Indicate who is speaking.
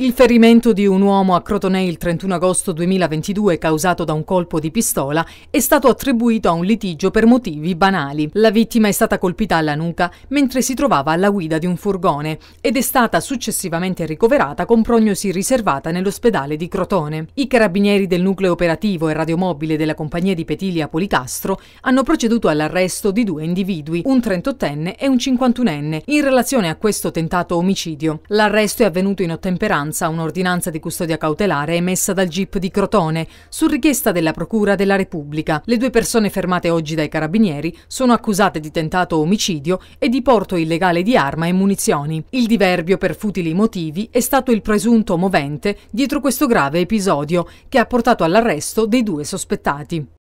Speaker 1: Il ferimento di un uomo a Crotone il 31 agosto 2022 causato da un colpo di pistola è stato attribuito a un litigio per motivi banali. La vittima è stata colpita alla nuca mentre si trovava alla guida di un furgone ed è stata successivamente ricoverata con prognosi riservata nell'ospedale di Crotone. I carabinieri del nucleo operativo e radiomobile della compagnia di Petilia Policastro hanno proceduto all'arresto di due individui, un 38enne e un 51enne, in relazione a questo tentato omicidio. L'arresto è avvenuto in ottemperanza minoranza un'ordinanza di custodia cautelare emessa dal GIP di Crotone su richiesta della Procura della Repubblica. Le due persone fermate oggi dai carabinieri sono accusate di tentato omicidio e di porto illegale di arma e munizioni. Il diverbio per futili motivi è stato il presunto movente dietro questo grave episodio che ha portato all'arresto dei due sospettati.